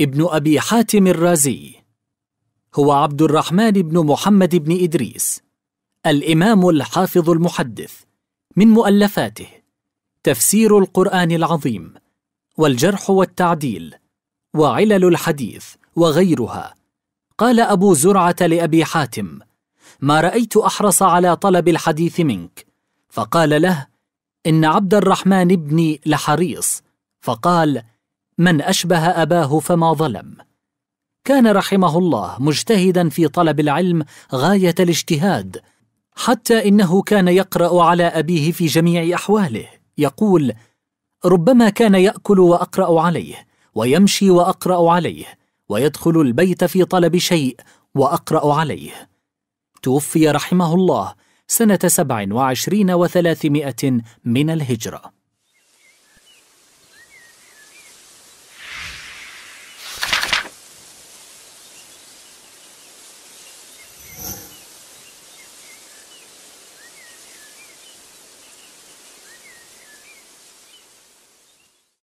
ابن أبي حاتم الرازي هو عبد الرحمن بن محمد بن إدريس الإمام الحافظ المحدث من مؤلفاته تفسير القرآن العظيم والجرح والتعديل وعلل الحديث وغيرها قال أبو زرعة لأبي حاتم ما رأيت أحرص على طلب الحديث منك فقال له إن عبد الرحمن ابني لحريص فقال من أشبه أباه فما ظلم كان رحمه الله مجتهدا في طلب العلم غاية الاجتهاد حتى إنه كان يقرأ على أبيه في جميع أحواله يقول ربما كان يأكل وأقرأ عليه ويمشي وأقرأ عليه ويدخل البيت في طلب شيء وأقرأ عليه توفي رحمه الله سنة سبع وعشرين وثلاثمائة من الهجرة